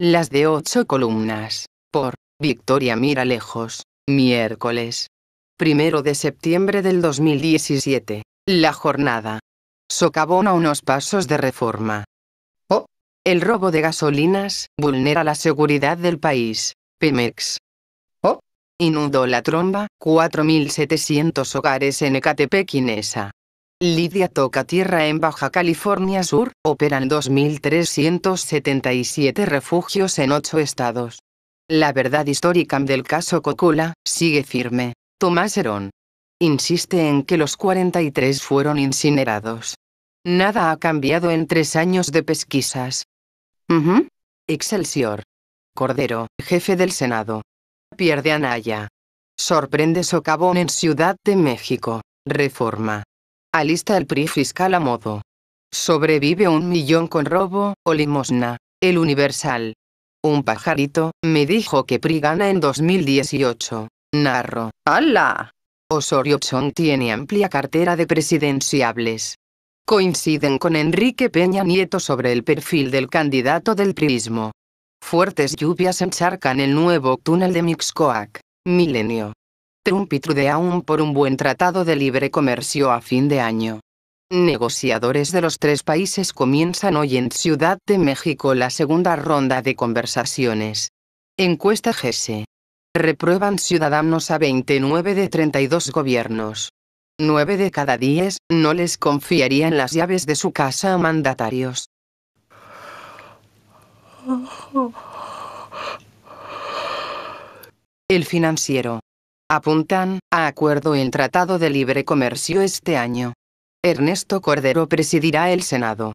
Las de ocho columnas. Por Victoria Mira Lejos. Miércoles. Primero de septiembre del 2017. La jornada. Socavón a unos pasos de reforma. O. Oh, el robo de gasolinas vulnera la seguridad del país. Pemex. O. Oh, inundó la tromba 4.700 hogares en Ecatepec Lidia toca tierra en Baja California Sur, operan 2.377 refugios en ocho estados. La verdad histórica del caso Cocula, sigue firme. Tomás Herón. Insiste en que los 43 fueron incinerados. Nada ha cambiado en tres años de pesquisas. Excelsior. Cordero, jefe del Senado. Pierde Anaya. Sorprende socavón en Ciudad de México. Reforma lista el PRI fiscal a modo. Sobrevive un millón con robo, o limosna. El Universal. Un pajarito, me dijo que PRI gana en 2018. Narro. ¡Hala! Osorio Chong tiene amplia cartera de presidenciables. Coinciden con Enrique Peña Nieto sobre el perfil del candidato del PRIismo. Fuertes lluvias encharcan el nuevo túnel de Mixcoac. Milenio pitru de aún por un buen tratado de libre comercio a fin de año. Negociadores de los tres países comienzan hoy en Ciudad de México la segunda ronda de conversaciones. Encuesta GESE. Reprueban ciudadanos a 29 de 32 gobiernos. 9 de cada 10 no les confiarían las llaves de su casa a mandatarios. El financiero apuntan a acuerdo el Tratado de Libre Comercio este año. Ernesto Cordero presidirá el Senado.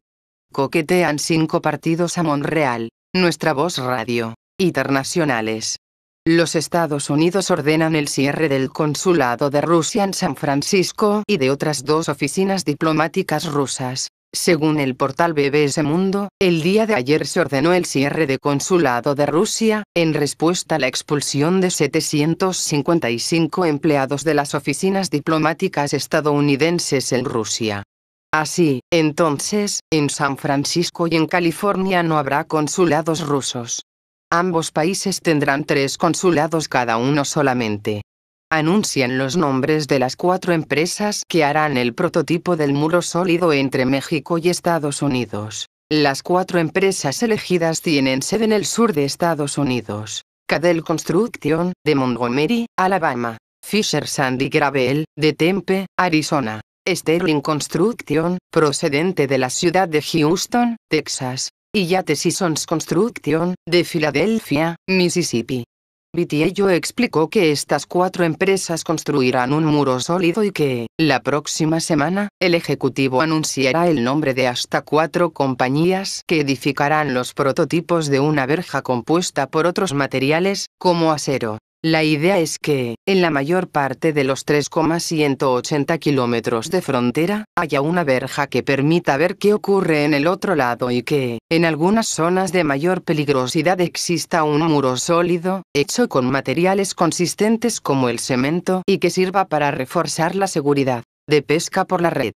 Coquetean cinco partidos a Monreal, Nuestra Voz Radio, internacionales. Los Estados Unidos ordenan el cierre del consulado de Rusia en San Francisco y de otras dos oficinas diplomáticas rusas. Según el portal BBS Mundo, el día de ayer se ordenó el cierre de consulado de Rusia, en respuesta a la expulsión de 755 empleados de las oficinas diplomáticas estadounidenses en Rusia. Así, entonces, en San Francisco y en California no habrá consulados rusos. Ambos países tendrán tres consulados cada uno solamente anuncian los nombres de las cuatro empresas que harán el prototipo del muro sólido entre México y Estados Unidos. Las cuatro empresas elegidas tienen sede en el sur de Estados Unidos. Cadell Construction, de Montgomery, Alabama. Fisher Sandy Gravel, de Tempe, Arizona. Sterling Construction, procedente de la ciudad de Houston, Texas. Y Yates Sons Construction, de Filadelfia, Mississippi. Vitiello explicó que estas cuatro empresas construirán un muro sólido y que, la próxima semana, el Ejecutivo anunciará el nombre de hasta cuatro compañías que edificarán los prototipos de una verja compuesta por otros materiales, como acero, la idea es que, en la mayor parte de los 3,180 kilómetros de frontera, haya una verja que permita ver qué ocurre en el otro lado y que, en algunas zonas de mayor peligrosidad exista un muro sólido, hecho con materiales consistentes como el cemento y que sirva para reforzar la seguridad de pesca por la red.